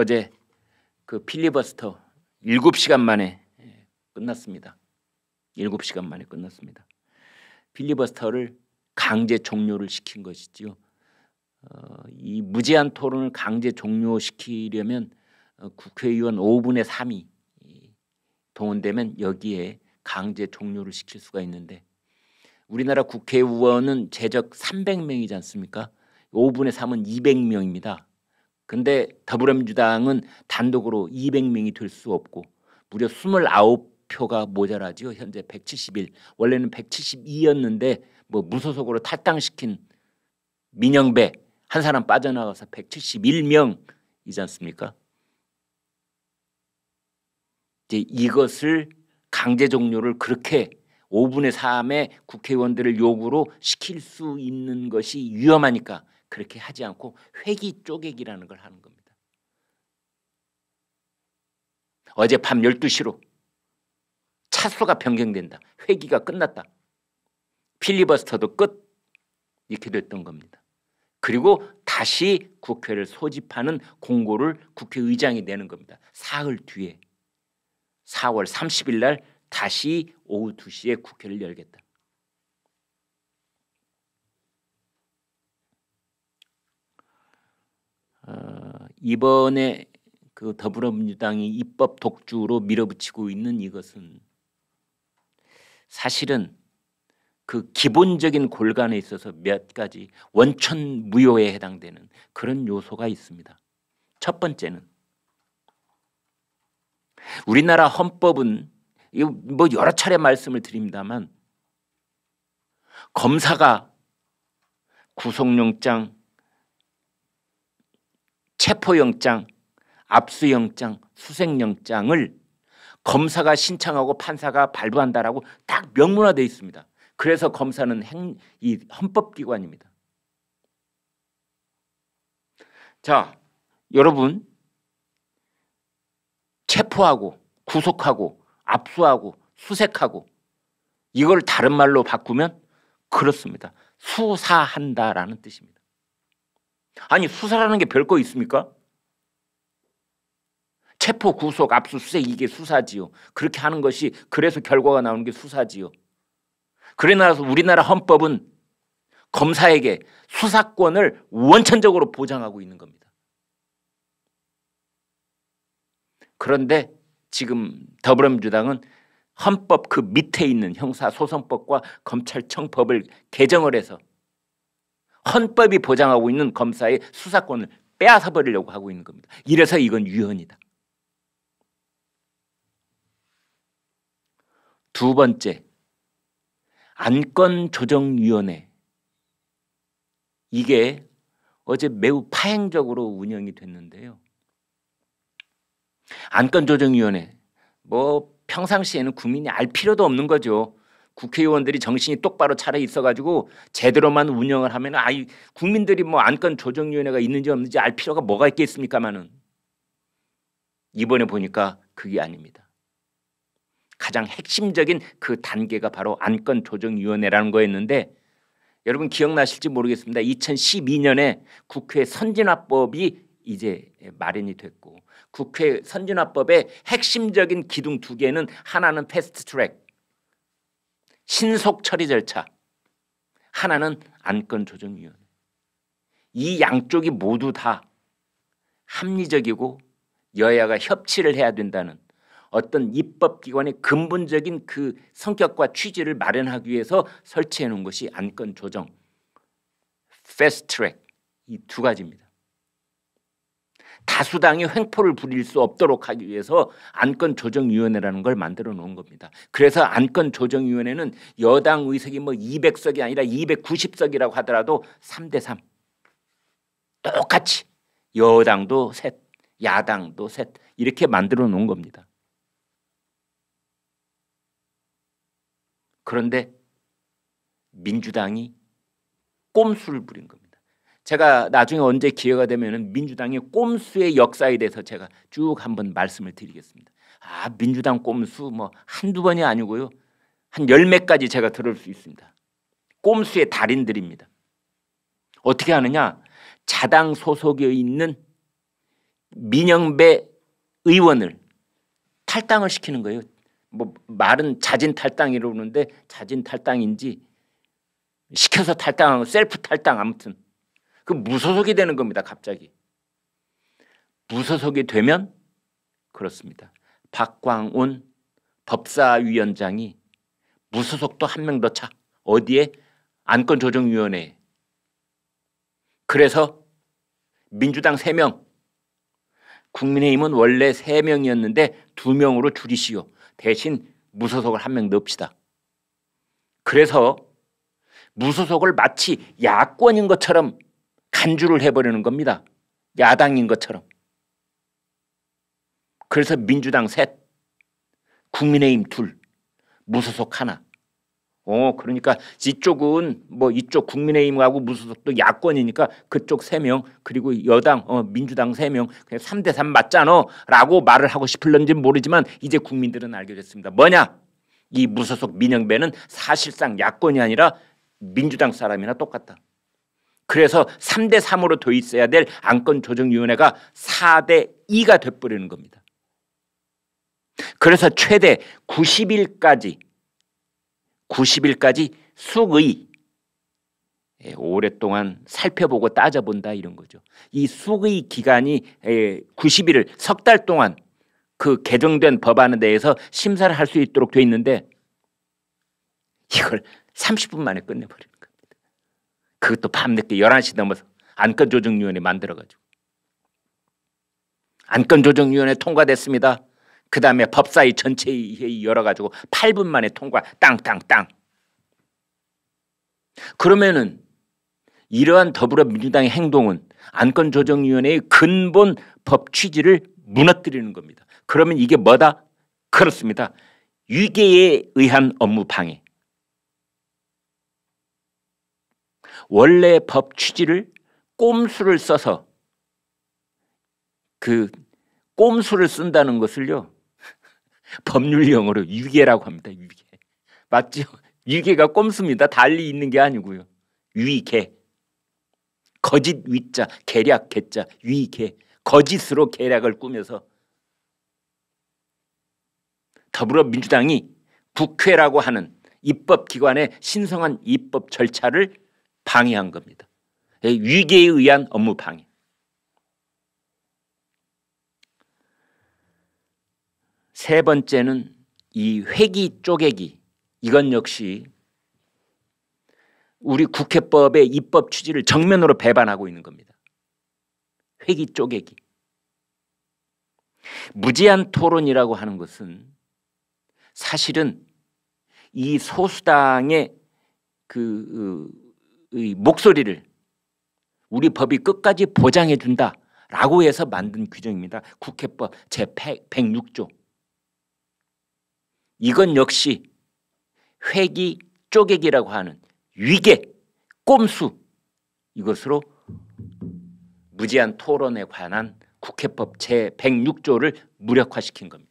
어제 그 필리버스터 7시간 만에 예, 끝났습니다. 7시간 만에 끝났습니다. 필리버스터를 강제 종료를 시킨 것이지요. 어, 이 무제한 토론을 강제 종료시키려면 어, 국회의원 5분의 3이 동원되면 여기에 강제 종료를 시킬 수가 있는데 우리나라 국회의원은 제적 300명이지 않습니까? 5분의 3은 200명입니다. 근데 더불어민주당은 단독으로 200명이 될 수 없고 무려 29표가 모자라지요. 현재 171. 원래는 172였는데 뭐 무소속으로 탈당시킨 민영배 한 사람 빠져나가서 171명이지 않습니까? 이제 이것을 강제 종료를 그렇게 5분의 3의 국회의원들을 요구로 시킬 수 있는 것이 위험하니까 그렇게 하지 않고 회기 쪼개기라는 걸 하는 겁니다. 어제 밤 12시로 차수가 변경된다. 회기가 끝났다. 필리버스터도 끝. 이렇게 됐던 겁니다. 그리고 다시 국회를 소집하는 공고를 국회의장이 내는 겁니다. 사흘 뒤에 4월 30일 날 다시 오후 2시에 국회를 열겠다. 어, 이번에 그 더불어민주당이 입법 독주로 밀어붙이고 있는 이것은 사실은 그 기본적인 골간에 있어서 몇 가지 원천 무효에 해당되는 그런 요소가 있습니다. 첫 번째는 우리나라 헌법은 뭐 여러 차례 말씀을 드립니다만 검사가 구속영장 체포영장, 압수영장, 수색영장을 검사가 신청하고 판사가 발부한다라고 딱 명문화되어 있습니다. 그래서 검사는 행, 이 헌법기관입니다. 자, 여러분 체포하고 구속하고 압수하고 수색하고 이걸 다른 말로 바꾸면 그렇습니다. 수사한다라는 뜻입니다. 아니 수사라는 게 별거 있습니까? 체포 구속 압수수색 이게 수사지요. 그렇게 하는 것이 그래서 결과가 나오는 게 수사지요. 그래나서 우리나라 헌법은 검사에게 수사권을 원천적으로 보장하고 있는 겁니다. 그런데 지금 더불어민주당은 헌법 그 밑에 있는 형사소송법과 검찰청법을 개정을 해서 헌법이 보장하고 있는 검사의 수사권을 빼앗아 버리려고 하고 있는 겁니다. 이래서 이건 위헌이다. 두 번째, 안건조정위원회. 이게 어제 매우 파행적으로 운영이 됐는데요. 안건조정위원회. 뭐 평상시에는 국민이 알 필요도 없는 거죠. 국회의원들이 정신이 똑바로 차려 있어가지고 제대로만 운영을 하면 아이 국민들이 뭐 안건 조정위원회가 있는지 없는지 알 필요가 뭐가 있겠습니까마는 이번에 보니까 그게 아닙니다. 가장 핵심적인 그 단계가 바로 안건 조정위원회라는 거였는데 여러분 기억나실지 모르겠습니다. 2012년에 국회 선진화법이 이제 마련이 됐고 국회 선진화법의 핵심적인 기둥 두 개는 하나는 패스트 트랙 신속 처리 절차. 하나는 안건 조정위원회. 이 양쪽이 모두 다 합리적이고 여야가 협치를 해야 된다는 어떤 입법기관의 근본적인 그 성격과 취지를 마련하기 위해서 설치해 놓은 것이 안건 조정, 패스트트랙 이 두 가지입니다. 다수당이 횡포를 부릴 수 없도록 하기 위해서 안건 조정위원회라는 걸 만들어 놓은 겁니다. 그래서 안건 조정위원회는 여당 의석이 뭐 200석이 아니라 290석이라고 하더라도 3대 3 똑같이 여당도 셋, 야당도 셋 이렇게 만들어 놓은 겁니다. 그런데 민주당이 꼼수를 부린 겁니다. 제가 나중에 언제 기회가 되면은 민주당의 꼼수의 역사에 대해서 제가 쭉 한번 말씀을 드리겠습니다. 아, 민주당 꼼수 뭐 한두 번이 아니고요. 한 열 몇 가지 제가 들을 수 있습니다. 꼼수의 달인들입니다. 어떻게 하느냐? 자당 소속에 있는 민영배 의원을 탈당을 시키는 거예요. 뭐 말은 자진 탈당이라고 그러는데 자진 탈당인지 시켜서 탈당하고 셀프 탈당 아무튼 그 무소속이 되는 겁니다. 갑자기. 무소속이 되면 그렇습니다. 박광운 법사위원장이 무소속도 한 명 더 차. 어디에? 안건조정위원회에. 그래서 민주당 3명, 국민의힘은 원래 3명이었는데 2명으로 줄이시오. 대신 무소속을 한 명 넣읍시다. 그래서 무소속을 마치 야권인 것처럼 간주를 해버리는 겁니다. 야당인 것처럼. 그래서 민주당 셋, 국민의힘 둘, 무소속 하나. 어, 그러니까 이쪽은 뭐 이쪽 국민의힘하고 무소속도 야권이니까 그쪽 세 명 그리고 여당 어, 민주당 세명 그냥 3대 3 맞잖아 라고 말을 하고 싶을런지 모르지만 이제 국민들은 알게 됐습니다. 뭐냐? 이 무소속 민영배는 사실상 야권이 아니라 민주당 사람이나 똑같다. 그래서 3대 3으로 돼 있어야 될 안건 조정 위원회가 4대 2가 돼 버리는 겁니다. 그래서 최대 90일까지 90일까지 숙의 예, 오랫동안 살펴보고 따져본다 이런 거죠. 이 숙의 기간이 90일을 예, 석달 동안 그 개정된 법안에 대해서 심사를 할 수 있도록 돼 있는데 이걸 30분 만에 끝내버려. 그것도 밤늦게 11시 넘어서 안건조정위원회 만들어가지고 안건조정위원회 통과됐습니다. 그 다음에 법사위 전체 회의 열어가지고 8분 만에 통과 땅땅땅 그러면은 이러한 더불어민주당의 행동은 안건조정위원회의 근본 법 취지를 무너뜨리는 겁니다. 그러면 이게 뭐다? 그렇습니다. 위계에 의한 업무 방해. 원래 법 취지를 꼼수를 써서 그 꼼수를 쓴다는 것을요 법률용어로 유괴라고 합니다. 유괴 맞죠? 위계가 꼼수입니다. 달리 있는 게 아니고요. 유괴 거짓 위자 계략 계자 유괴 거짓으로 계략을 꾸며서 더불어민주당이 국회라고 하는 입법기관의 신성한 입법 절차를 방해한 겁니다. 예, 위계에 의한 업무 방해. 세 번째는 이 회기 쪼개기. 이건 역시 우리 국회법의 입법 취지를 정면으로 배반하고 있는 겁니다. 회기 쪼개기. 무제한 토론이라고 하는 것은 사실은 이 소수당의 그 어, 목소리를 우리 법이 끝까지 보장해 준다라고 해서 만든 규정입니다. 국회법 제106조. 이건 역시 회기 쪼개기라고 하는 위계, 꼼수 이것으로 무제한 토론에 관한 국회법 제106조를 무력화시킨 겁니다.